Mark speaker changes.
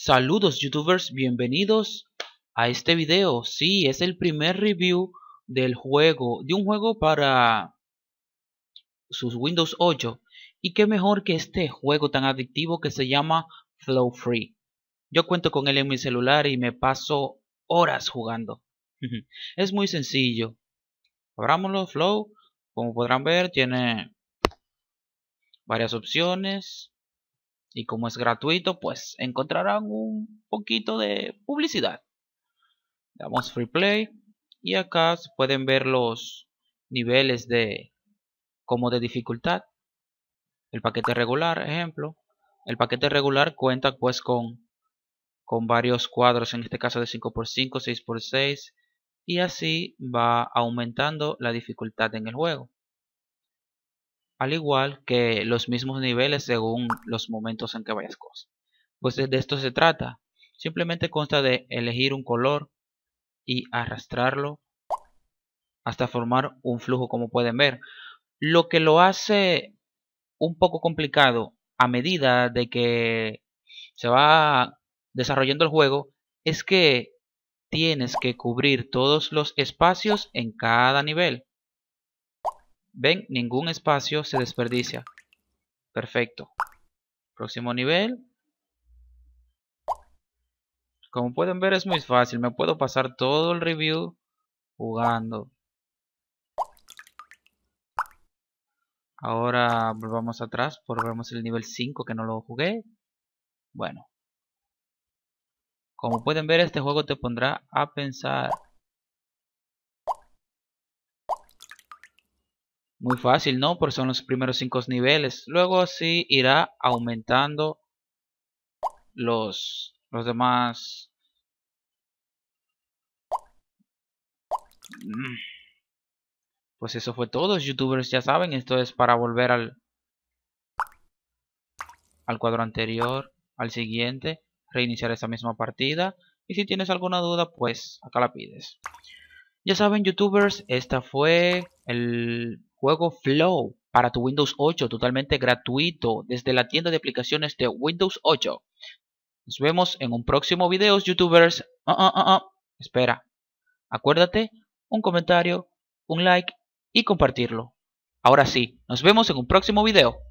Speaker 1: Saludos youtubers, bienvenidos a este video. Sí, es el primer review del juego, de un juego para sus Windows 8. Y qué mejor que este juego tan adictivo que se llama Flow Free. Yo cuento con él en mi celular y me paso horas jugando. es muy sencillo. Abrámoslo, Flow. Como podrán ver, tiene varias opciones. Y como es gratuito, pues encontrarán un poquito de publicidad. Damos free play y acá se pueden ver los niveles de como de dificultad. El paquete regular, ejemplo. El paquete regular cuenta pues con, con varios cuadros, en este caso de 5x5, 6x6 y así va aumentando la dificultad en el juego al igual que los mismos niveles según los momentos en que vayas cosas. Pues de, esto se trata. Simplemente consta de elegir un color y arrastrarlo hasta formar un flujo como pueden ver. Lo que lo hace un poco complicado a medida de que se va desarrollando el juego es que tienes que cubrir todos los espacios en cada nivel. ¿Ven? Ningún espacio se desperdicia. Perfecto. Próximo nivel. Como pueden ver es muy fácil. Me puedo pasar todo el review jugando. Ahora volvamos atrás. Volvemos el nivel 5 que no lo jugué. Bueno. Como pueden ver este juego te pondrá a pensar. Muy fácil, ¿no? Porque son los primeros cinco niveles. Luego sí irá aumentando los, los demás... Pues eso fue todo, youtubers ya saben, esto es para volver al, al cuadro anterior, al siguiente, reiniciar esa misma partida. Y si tienes alguna duda, pues acá la pides. Ya saben, youtubers, esta fue el Juego Flow para tu Windows 8 totalmente gratuito desde la tienda de aplicaciones de Windows 8. Nos vemos en un próximo video, youtubers. Ah, ah, ah, Espera. Acuérdate, un comentario, un like y compartirlo. Ahora sí, nos vemos en un próximo video.